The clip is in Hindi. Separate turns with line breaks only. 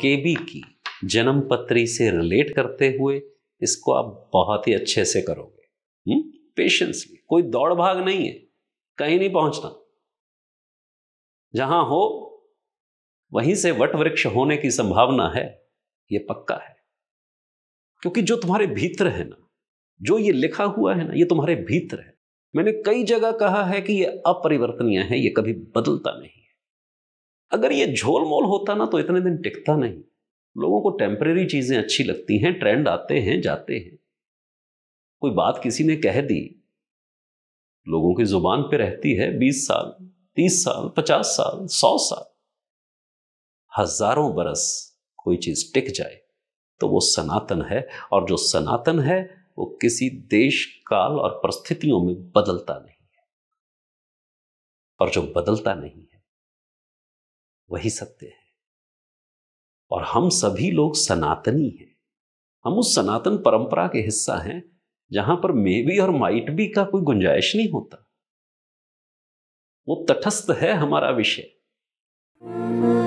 केबी की जन्म पत्री से रिलेट करते हुए इसको आप बहुत ही अच्छे से करोगे पेशेंस हम्म? भी कोई दौड़ भाग नहीं है कहीं नहीं पहुंचना जहां हो वहीं से वट वृक्ष होने की संभावना है यह पक्का है क्योंकि जो तुम्हारे भीतर है ना जो ये लिखा हुआ है ना ये तुम्हारे भीतर है मैंने कई जगह कहा है कि ये अपरिवर्तनीय है ये कभी बदलता नहीं अगर ये झोल मोल होता ना तो इतने दिन टिकता नहीं लोगों को टेम्परेरी चीज़ें अच्छी लगती हैं ट्रेंड आते हैं जाते हैं कोई बात किसी ने कह दी लोगों की जुबान पे रहती है बीस साल तीस साल पचास साल सौ साल हजारों बरस कोई चीज टिक जाए तो वो सनातन है और जो सनातन है वो किसी देश काल और परिस्थितियों में बदलता नहीं है और जो बदलता नहीं है वही सत्य है और हम सभी लोग सनातनी हैं हम उस सनातन परंपरा के हिस्सा हैं जहां पर मे बी और माइट बी का कोई गुंजाइश नहीं होता वो तटस्थ है हमारा विषय